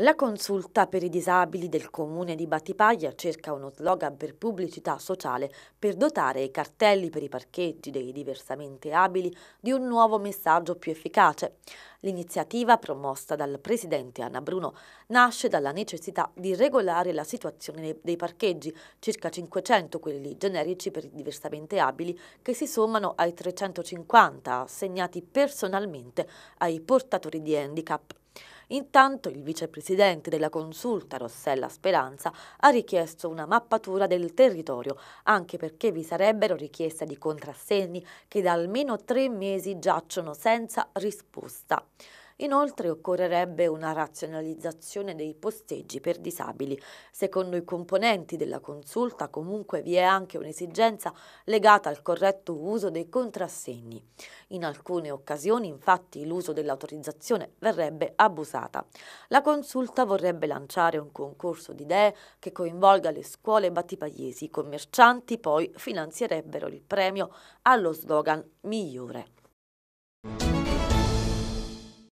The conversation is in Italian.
La consulta per i disabili del comune di Battipaglia cerca uno slogan per pubblicità sociale per dotare i cartelli per i parcheggi dei diversamente abili di un nuovo messaggio più efficace. L'iniziativa promossa dal presidente Anna Bruno nasce dalla necessità di regolare la situazione dei parcheggi, circa 500 quelli generici per i diversamente abili che si sommano ai 350 assegnati personalmente ai portatori di handicap. Intanto il vicepresidente della consulta Rossella Speranza ha richiesto una mappatura del territorio, anche perché vi sarebbero richieste di contrassegni che da almeno tre mesi giacciono senza risposta. Inoltre occorrerebbe una razionalizzazione dei posteggi per disabili. Secondo i componenti della consulta comunque vi è anche un'esigenza legata al corretto uso dei contrassegni. In alcune occasioni infatti l'uso dell'autorizzazione verrebbe abusata. La consulta vorrebbe lanciare un concorso di idee che coinvolga le scuole battipagliesi. I commercianti poi finanzierebbero il premio allo slogan migliore.